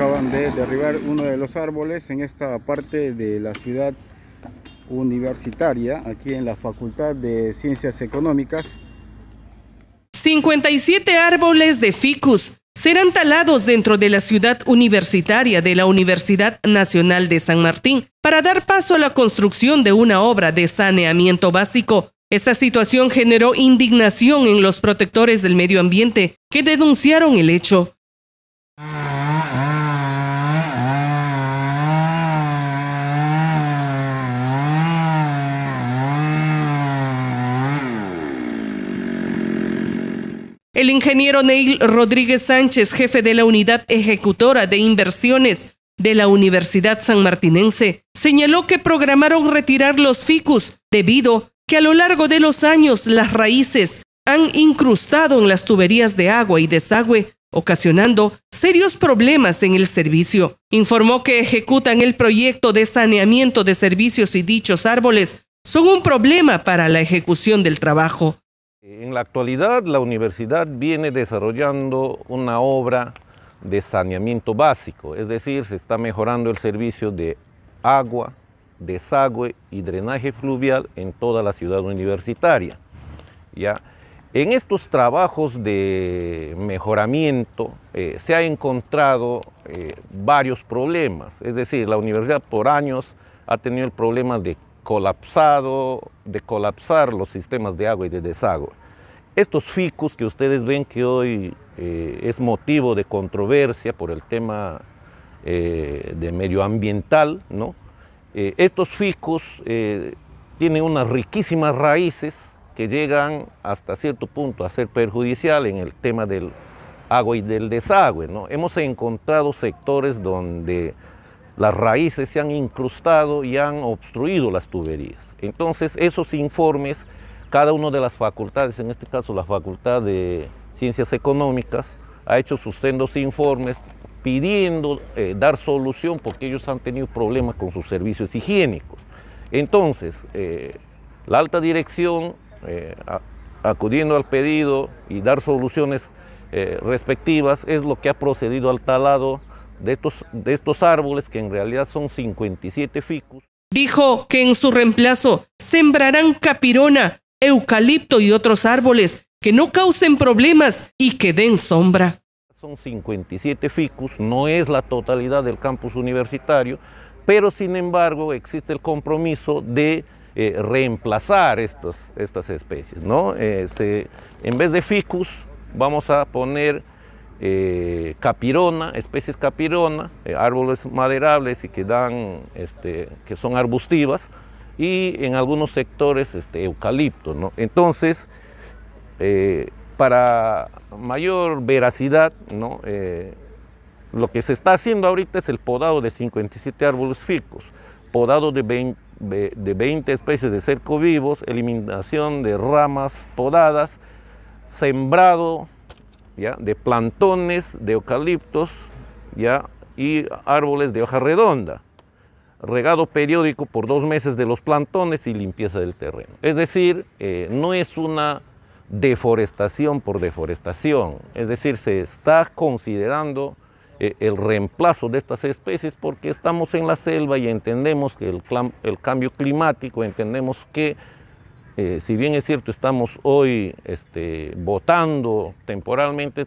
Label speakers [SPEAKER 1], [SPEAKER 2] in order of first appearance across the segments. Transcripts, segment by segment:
[SPEAKER 1] acaban de derribar uno de los árboles en esta parte de la ciudad universitaria, aquí en la Facultad de Ciencias Económicas. 57 árboles de ficus serán talados dentro de la ciudad universitaria de la Universidad Nacional de San Martín para dar paso a la construcción de una obra de saneamiento básico. Esta situación generó indignación en los protectores del medio ambiente que denunciaron el hecho. El ingeniero Neil Rodríguez Sánchez, jefe de la unidad ejecutora de inversiones de la Universidad San Martinense, señaló que programaron retirar los ficus debido que a lo largo de los años las raíces han incrustado en las tuberías de agua y desagüe, ocasionando serios problemas en el servicio. Informó que ejecutan el proyecto de saneamiento de servicios y dichos árboles son un problema para la ejecución del trabajo.
[SPEAKER 2] En la actualidad la universidad viene desarrollando una obra de saneamiento básico, es decir, se está mejorando el servicio de agua, desagüe y drenaje fluvial en toda la ciudad universitaria. ¿ya? En estos trabajos de mejoramiento eh, se han encontrado eh, varios problemas, es decir, la universidad por años ha tenido el problema de colapsado, de colapsar los sistemas de agua y de desagüe. Estos ficus que ustedes ven que hoy eh, es motivo de controversia por el tema eh, de medioambiental, ¿no? Eh, estos ficus tienen unas riquísimas raíces que llegan hasta cierto punto a ser perjudicial en el tema del agua y del desagüe. ¿no? Hemos encontrado sectores donde las raíces se han incrustado y han obstruido las tuberías. Entonces esos informes, cada una de las facultades, en este caso la Facultad de Ciencias Económicas, ha hecho sus sendos informes pidiendo eh, dar solución porque ellos han tenido problemas con sus servicios higiénicos. Entonces, eh, la alta dirección, eh, acudiendo al pedido y dar soluciones respectivas, es lo que ha procedido al talado de estos, de estos árboles, que en realidad son 57 ficus.
[SPEAKER 1] Dijo que en su reemplazo sembrarán capirona, eucalipto y otros árboles que no causen problemas y que den sombra.
[SPEAKER 2] Son 57 ficus, no es la totalidad del campus universitario, pero sin embargo existe el compromiso de eh, reemplazar estas, estas especies. ¿no? Eh, en vez de ficus vamos a poner eh, capirona, especies capirona, eh, árboles maderables y que, dan, este, que son arbustivas, y en algunos sectores este, eucalipto. ¿no? Entonces, eh, para mayor veracidad, ¿no? lo que se está haciendo ahorita es el podado de 57 árboles ficos, podado de de 20 especies de cerco vivos, eliminación de ramas podadas, sembrado de plantones de eucaliptos ¿ya? y árboles de hoja redonda. Regado periódico por dos meses de los plantones y limpieza del terreno. Es decir, eh, no es una deforestación por deforestación, es decir, se está considerando eh, el reemplazo de estas especies porque estamos en la selva y entendemos que el cambio climático, entendemos que eh, si bien es cierto, estamos hoy este, botando temporalmente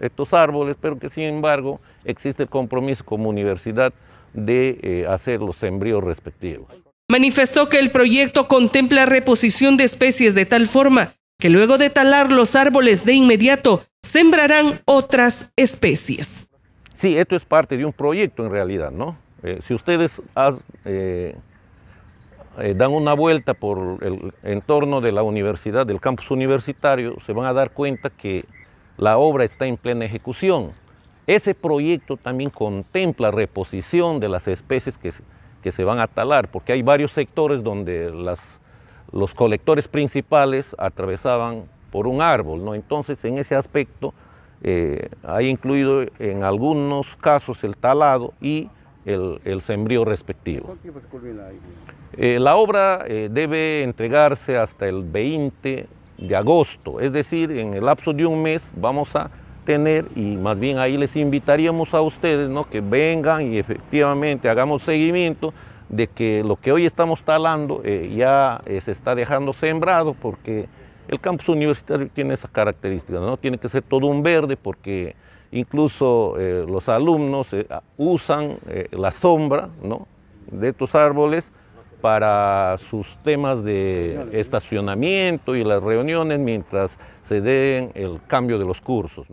[SPEAKER 2] estos árboles, pero que sin embargo existe el compromiso como universidad de eh, hacer los sembríos respectivos.
[SPEAKER 1] Manifestó que el proyecto contempla reposición de especies de tal forma que luego de talar los árboles de inmediato sembrarán otras especies.
[SPEAKER 2] Sí, esto es parte de un proyecto en realidad, ¿no? Eh, si ustedes has, eh, dan una vuelta por el entorno de la universidad, del campus universitario, se van a dar cuenta que la obra está en plena ejecución. Ese proyecto también contempla reposición de las especies que, se van a talar, porque hay varios sectores donde las, los colectores principales atravesaban por un árbol. ¿no? Entonces, en ese aspecto, eh, hay incluido en algunos casos el talado y el, sembrío respectivo. Eh, la obra eh, debe entregarse hasta el 20 de agosto, es decir, en el lapso de un mes vamos a tener y más bien ahí les invitaríamos a ustedes ¿no? que vengan y efectivamente hagamos seguimiento de que lo que hoy estamos talando eh, ya se está dejando sembrado porque el campus universitario tiene esas características, ¿no? tiene que ser todo un verde porque Incluso eh, los alumnos eh, usan eh, la sombra de estos árboles para sus temas de estacionamiento y las reuniones mientras se den el cambio de los cursos.